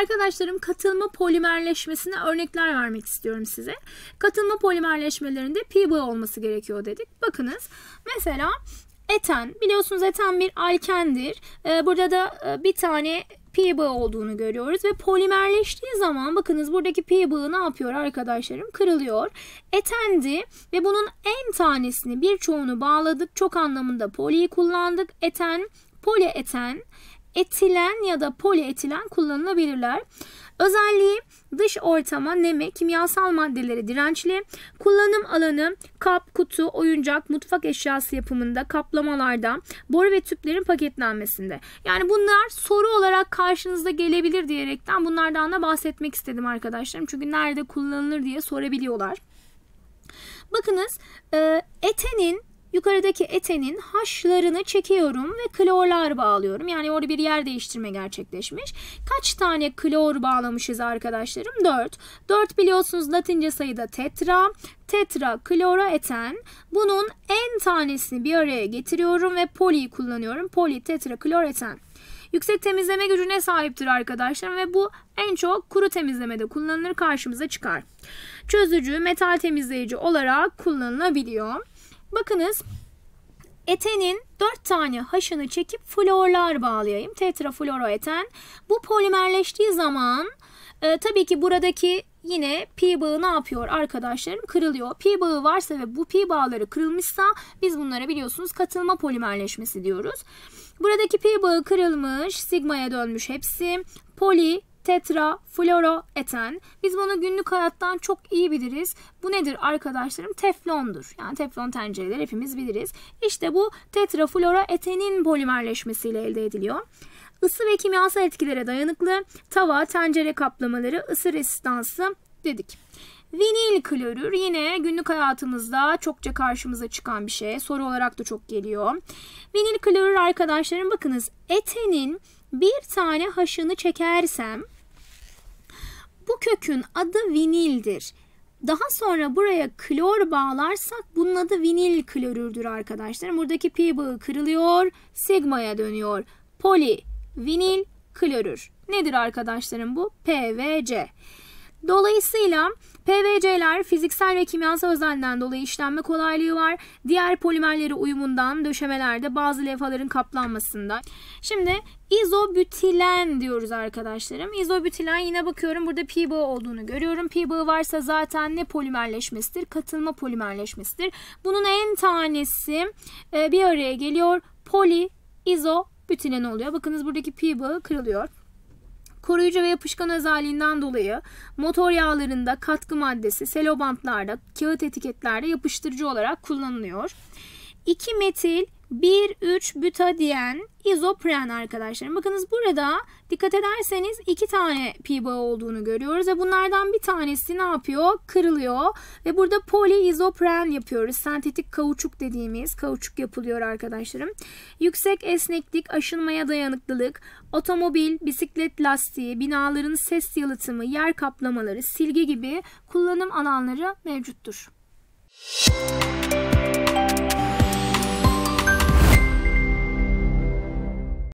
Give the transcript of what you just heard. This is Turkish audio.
Arkadaşlarım katılma polimerleşmesine örnekler vermek istiyorum size. Katılma polimerleşmelerinde pi bağı olması gerekiyor dedik. Bakınız mesela eten biliyorsunuz eten bir alkendir. Ee, burada da e, bir tane pi bağı olduğunu görüyoruz ve polimerleştiği zaman bakınız buradaki pi bağı ne yapıyor arkadaşlarım? Kırılıyor. Etendi ve bunun en tanesini birçoğunu bağladık. Çok anlamında poliyi kullandık. Eten, polieten, etilen ya da polietilen kullanılabilirler. Özelliği dış ortama, neme, kimyasal maddelere dirençli. Kullanım alanı kap, kutu, oyuncak, mutfak eşyası yapımında, kaplamalarda, boru ve tüplerin paketlenmesinde. Yani bunlar soru olarak karşınızda gelebilir diyerekten bunlardan da bahsetmek istedim arkadaşlarım. Çünkü nerede kullanılır diye sorabiliyorlar. Bakınız e, etenin Yukarıdaki etenin haşlarını çekiyorum ve klorlar bağlıyorum. Yani orada bir yer değiştirme gerçekleşmiş. Kaç tane klor bağlamışız arkadaşlarım? 4. 4 biliyorsunuz latince sayıda tetra tetra klora eten bunun en tanesini bir araya getiriyorum ve poli kullanıyorum. Poli tetra klor eten. Yüksek temizleme gücüne sahiptir arkadaşlar ve bu en çok kuru temizlemede kullanılır karşımıza çıkar. Çözücü metal temizleyici olarak kullanılabiliyor. Bakınız etenin 4 tane haşını çekip florlar bağlayayım. Tetrafluoroeten. Bu polimerleştiği zaman e, tabii ki buradaki yine pi bağı ne yapıyor arkadaşlarım? Kırılıyor. Pi bağı varsa ve bu pi bağları kırılmışsa biz bunlara biliyorsunuz katılma polimerleşmesi diyoruz. Buradaki pi bağı kırılmış, sigmaya dönmüş hepsi. Poli tetra floroeten. Biz bunu günlük hayattan çok iyi biliriz. Bu nedir arkadaşlarım? Teflondur. Yani teflon tencereleri hepimiz biliriz. İşte bu tetra floroetenin polimerleşmesiyle elde ediliyor. Isı ve kimyasal etkilere dayanıklı tava, tencere kaplamaları, ısı resistansı dedik. Vinil klorür yine günlük hayatımızda çokça karşımıza çıkan bir şey. Soru olarak da çok geliyor. Vinil klorür arkadaşlarım bakınız etenin bir tane haşını çekersem kökün adı vinildir. Daha sonra buraya klor bağlarsak bunun adı vinil klorürdür arkadaşlar. Buradaki pi bağı kırılıyor, sigmaya dönüyor. Poli vinil klorür. Nedir arkadaşlarım bu? PVC. Dolayısıyla PVC'ler fiziksel ve kimyasal özelinden dolayı işlenme kolaylığı var. Diğer polimerleri uyumundan döşemelerde bazı levhaların kaplanmasında. Şimdi izobütilen diyoruz arkadaşlarım. İzobütilen yine bakıyorum burada pi bağı olduğunu görüyorum. Pi bağı varsa zaten ne polimerleşmesidir? Katılma polimerleşmesidir. Bunun en tanesi e, bir araya geliyor. Poli, izo, butilen oluyor. Bakınız buradaki pi bağı kırılıyor. Koruyucu ve yapışkan özelliğinden dolayı motor yağlarında katkı maddesi selobantlarda, kağıt etiketlerde yapıştırıcı olarak kullanılıyor. 2 metil 1,3 butadien izopren arkadaşlar. Bakınız burada dikkat ederseniz iki tane pi bağı olduğunu görüyoruz ve bunlardan bir tanesi ne yapıyor? Kırılıyor ve burada poliizopren yapıyoruz. Sentetik kauçuk dediğimiz kauçuk yapılıyor arkadaşlarım. Yüksek esneklik, aşınmaya dayanıklılık, otomobil, bisiklet lastiği, binaların ses yalıtımı, yer kaplamaları, silgi gibi kullanım alanları mevcuttur. Müzik